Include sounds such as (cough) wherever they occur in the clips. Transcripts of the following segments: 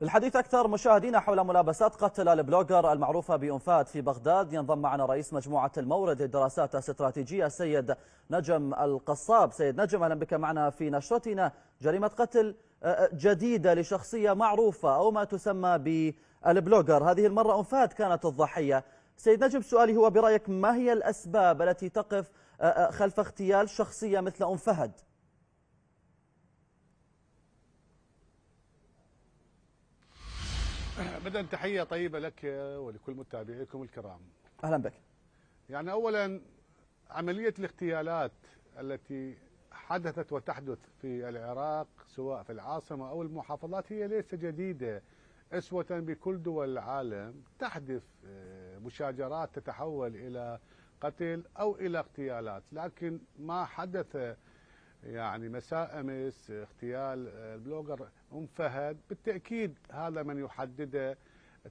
للحديث أكثر مشاهدينا حول ملابسات قتل البلوجر المعروفة بأنفاد في بغداد ينضم معنا رئيس مجموعة المورد للدراسات الاستراتيجية السيد نجم القصاب سيد نجم أهلا بك معنا في نشرتنا جريمة قتل آه، آه، جديدة لشخصية معروفة أو ما تسمى بالبلوجر هذه المرة أنفاد كانت الضحية سيد نجم سؤالي هو برأيك ما هي الأسباب التي تقف آه، خلف اغتيال شخصية مثل أنفهد؟ (coughs) بدأ تحية طيبة لك ولكل متابعيكم الكرام أهلا بك يعني أولا عملية الاغتيالات التي حدثت وتحدث في العراق سواء في العاصمة أو المحافظات هي ليس جديدة أسوة بكل دول العالم تحدث آه، مشاجرات تتحول إلى قتل أو إلى اغتيالات لكن ما حدث يعني مساء امس اغتيال البلوجر آه، ام فهد بالتاكيد هذا من يحدده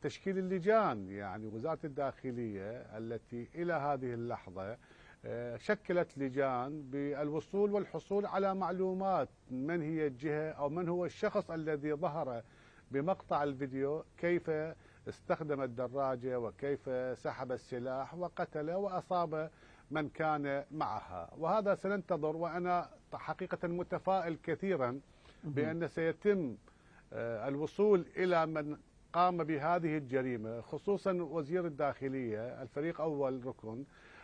تشكيل اللجان يعني وزاره الداخليه التي الى هذه اللحظه آه، شكلت لجان بالوصول والحصول على معلومات من هي الجهه او من هو الشخص الذي ظهر بمقطع الفيديو كيف استخدم الدراجه وكيف سحب السلاح وقتل واصاب من كان معها وهذا سننتظر وانا حقيقة متفائل كثيرا بأن سيتم آه، الوصول إلى من قام بهذه الجريمة خصوصا وزير الداخلية الفريق أول ركن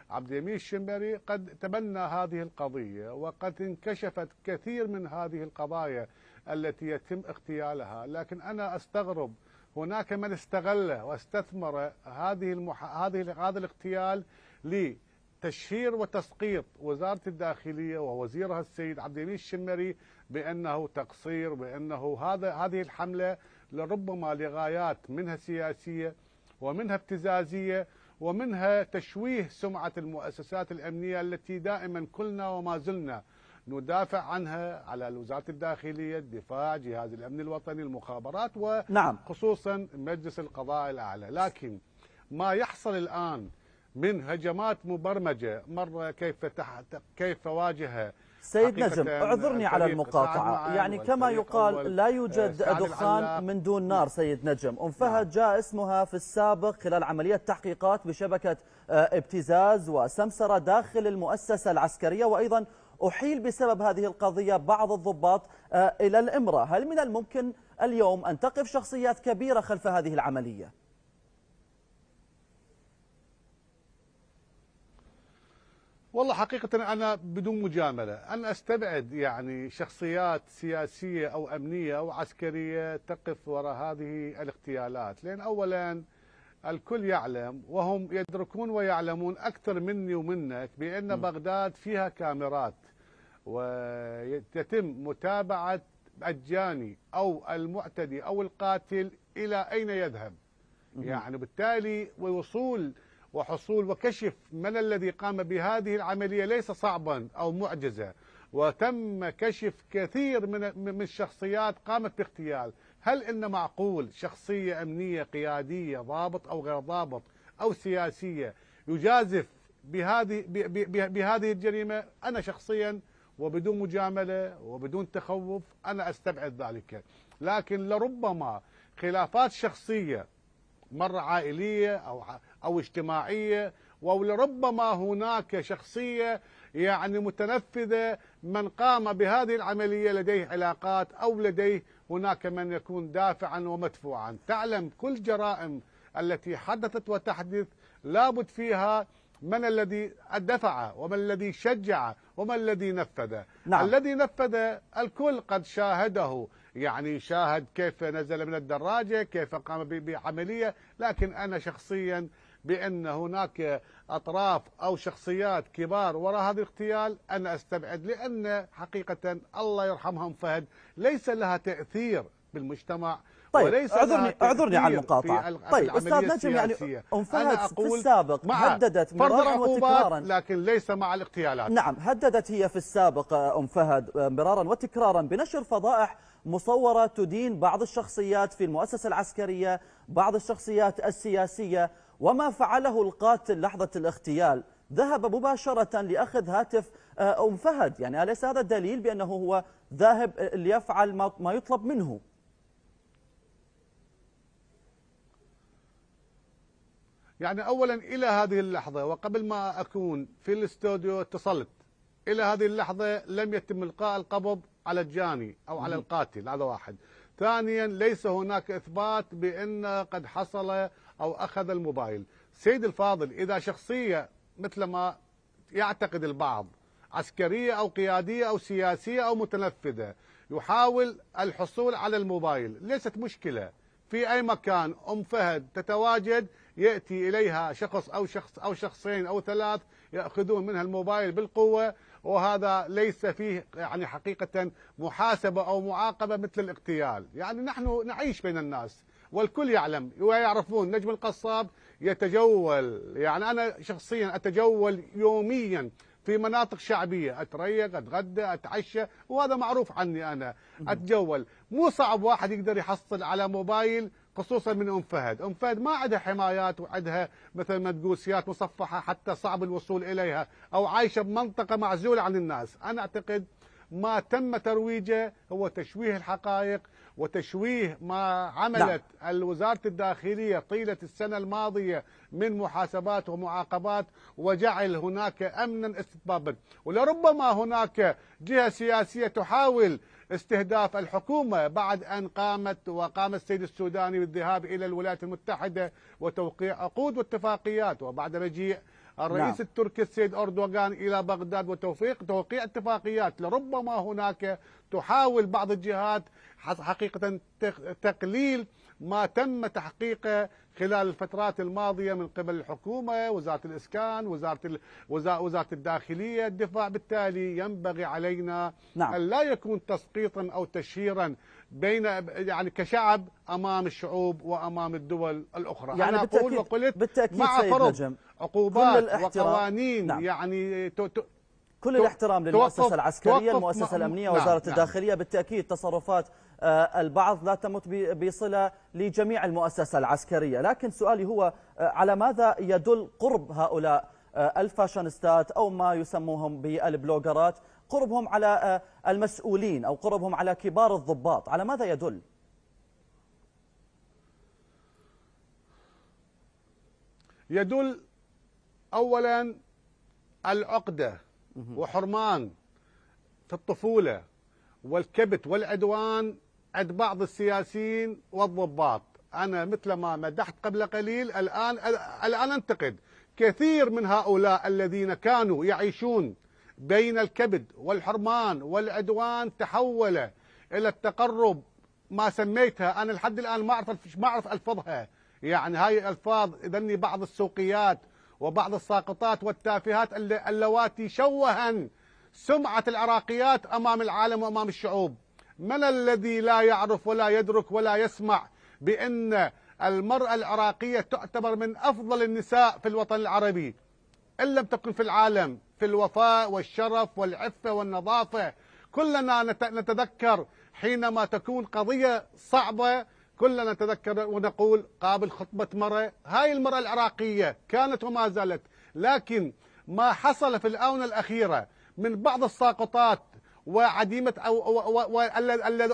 عبد اليمين الشمري قد تبنى هذه القضية وقد انكشفت كثير من هذه القضايا التي يتم اغتيالها لكن أنا أستغرب هناك من استغل واستثمر هذه المح... هذه هذا الاغتيال لي تشهير وتسقيط وزارة الداخلية ووزيرها السيد عبد اليمين الشمري بأنه تقصير بأنه هذا هذه الحملة لربما لغايات منها سياسية ومنها ابتزازية ومنها تشويه سمعة المؤسسات الأمنية التي دائما كلنا وما زلنا ندافع عنها على وزارة الداخلية الدفاع جهاز الأمن الوطني المخابرات وخصوصا نعم. مجلس القضاء الأعلى لكن ما يحصل الآن من هجمات مبرمجة مرة كيف تحت كيف واجه سيد نجم اعذرني على المقاطعة يعني كما يقال لا يوجد دخان من دون نار سيد نجم أم فهد نعم. جاء اسمها في السابق خلال عملية تحقيقات بشبكة آه، ابتزاز وسمسرة داخل المؤسسة العسكرية وأيضا أحيل بسبب هذه القضية بعض الضباط آه، إلى الإمرة هل من الممكن اليوم أن تقف شخصيات كبيرة خلف هذه العملية؟ والله حقيقة أنا بدون مجاملة أن أستبعد يعني شخصيات سياسية أو أمنية أو عسكرية تقف وراء هذه الاغتيالات لأن أولا الكل يعلم وهم يدركون ويعلمون أكثر مني ومنك بأن م. بغداد فيها كاميرات ويتم متابعة الجاني أو المعتدي أو القاتل إلى أين يذهب م. يعني بالتالي ووصول وحصول وكشف من الذي قام بهذه العملية ليس صعبا أو معجزة وتم كشف كثير من من الشخصيات قامت باغتيال هل إن معقول شخصية أمنية قيادية ضابط أو غير ضابط أو سياسية يجازف بهذه بهذه الجريمة أنا شخصيا وبدون مجاملة وبدون تخوف أنا أستبعد ذلك لكن لربما خلافات شخصية مرة عائلية أو أو اجتماعية ولربما هناك شخصية يعني متنفذة من قام بهذه العملية لديه علاقات أو لديه هناك من يكون دافعا ومدفوعا تعلم كل جرائم التي حدثت وتحدث لابد فيها من الذي دفع ومن الذي شجع ومن الذي نفذ نعم. الذي نفذ الكل قد شاهده يعني شاهد كيف نزل من الدراجة كيف قام بعملية لكن أنا شخصيا بأن هناك أطراف أو شخصيات كبار وراء هذا الاغتيال أنا أستبعد لأن حقيقة الله يرحمهم فهد ليس لها تأثير بالمجتمع طيب وليس اعذرني اعذرني على المقاطعه طيب استاذ نجم يعني ام فهد في السابق هددت مرارا وتكرارا لكن ليس مع الاغتيالات نعم هددت هي في السابق آه، ام فهد آه، مرارا وتكرارا بنشر فضائح مصوره تدين بعض الشخصيات في المؤسسه العسكريه بعض الشخصيات السياسيه وما فعله القاتل لحظة الاغتيال ذهب مباشرة لأخذ هاتف آه، أم فهد يعني أليس هذا دليل بأنه هو ذاهب آه، ليفعل ما يطلب منه يعني أولا إلى هذه اللحظة وقبل ما أكون في الاستوديو اتصلت إلى هذه اللحظة لم يتم إلقاء القبض على الجاني أو على القاتل هذا واحد ثانيا ليس هناك إثبات بأن قد حصل أو أخذ الموبايل سيد الفاضل إذا شخصية مثل ما يعتقد البعض عسكرية أو قيادية أو سياسية أو متنفذة يحاول الحصول على الموبايل ليست مشكلة في أي مكان أم فهد تتواجد يأتي إليها شخص أو شخص أو شخصين أو ثلاث يأخذون منها الموبايل بالقوة وهذا ليس فيه يعني حقيقة محاسبة أو معاقبة مثل الاغتيال يعني نحن نعيش بين الناس والكل يعلم ويعرفون نجم القصاب يتجول يعني أنا شخصيا أتجول يوميا في مناطق شعبية أتريق أتغدى أتعشى وهذا معروف عني أنا أتجول مو صعب واحد يقدر يحصل على موبايل خصوصا من ام فهد، ام فهد ما عندها حمايات وعندها مثل ما تقول سيات مصفحه حتى صعب الوصول اليها، او عايشه بمنطقه معزوله عن الناس، انا اعتقد ما تم ترويجه هو تشويه الحقائق وتشويه ما نعم. عملت نعم. وزارة الداخلية طيلة السنة الماضية من محاسبات ومعاقبات وجعل هناك أمنا استطبابا ولربما هناك جهة سياسية تحاول استهداف الحكومة بعد أن قامت وقام السيد السوداني بالذهاب إلى الولايات المتحدة وتوقيع عقود واتفاقيات وبعد مجيء الرئيس نعم. التركي السيد أردوغان إلى بغداد وتوفيق توقيع اتفاقيات لربما هناك تحاول بعض الجهات حقيقة تقليل ما تم تحقيقه خلال الفترات الماضية من قبل الحكومة وزارة الإسكان وزارة, وزارة الداخلية الدفاع بالتالي ينبغي علينا نعم. أن لا يكون تسقيطا أو تشهيرا بين يعني كشعب أمام الشعوب وأمام الدول الأخرى يعني أنا أقول وقلت بالتأكيد مع فرض عقوبات وقوانين نعم. يعني تو تو كل الاحترام للمؤسسة العسكرية المؤسسة الأمنية نعم وزارة نعم الداخلية بالتأكيد تصرفات آه، البعض لا تمت بصلة لجميع المؤسسة العسكرية لكن سؤالي هو آه، على ماذا يدل قرب هؤلاء آه، الفاشنستات أو ما يسموهم بالبلوجرات قربهم على المسؤولين أو قربهم على كبار الضباط على ماذا يدل؟ يدل أولا العقدة وحرمان في الطفولة والكبت والعدوان عند بعض السياسيين والضباط أنا مثل ما مدحت قبل قليل الآن الآن أنتقد كثير من هؤلاء الذين كانوا يعيشون بين الكبد والحرمان والعدوان تحول إلى التقرب ما سميتها أنا لحد الآن ما أعرف ما أعرف ألفظها يعني هاي الألفاظ إذني بعض السوقيات وبعض الساقطات والتافهات اللواتي شوهن سمعة العراقيات أمام العالم وأمام الشعوب من الذي لا يعرف ولا يدرك ولا يسمع بأن المرأة العراقية تعتبر من أفضل النساء في الوطن العربي إن لم تكن في العالم في الوفاء والشرف والعفة والنظافة كلنا نتذكر حينما تكون قضية صعبة كلنا نتذكر ونقول قابل خطبة مرة هاي المرة العراقية كانت وما زالت لكن ما حصل في الآونة الأخيرة من بعض الساقطات وعديمة أو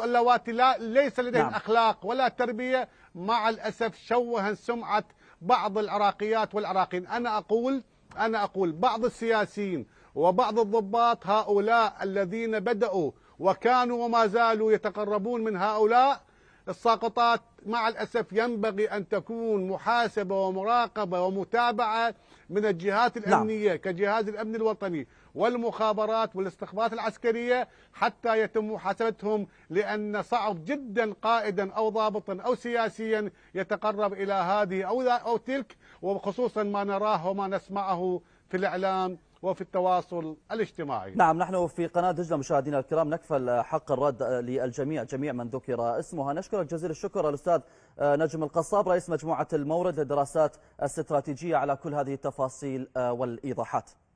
اللواتي لا ليس لديهم نعم. أخلاق ولا تربية مع الأسف شوها سمعة بعض العراقيات والعراقيين أنا أقول أنا أقول بعض السياسيين وبعض الضباط هؤلاء الذين بدأوا وكانوا وما زالوا يتقربون من هؤلاء الساقطات مع الأسف ينبغي أن تكون محاسبة ومراقبة ومتابعة من الجهات نعم. الأمنية نعم. كجهاز الأمن الوطني والمخابرات والاستخبارات العسكرية حتى يتم محاسبتهم لأن صعب جدا قائدا أو ضابطا أو سياسيا يتقرب إلى هذه أو, أو تلك وخصوصا ما نراه وما نسمعه في الإعلام وفي التواصل الاجتماعي نعم نحن في قناة دجلة مشاهدينا الكرام نكفل حق الرد للجميع جميع من ذكر اسمها نشكرك جزيل الشكر الأستاذ نجم القصاب رئيس مجموعة المورد للدراسات الاستراتيجية على كل هذه التفاصيل والإيضاحات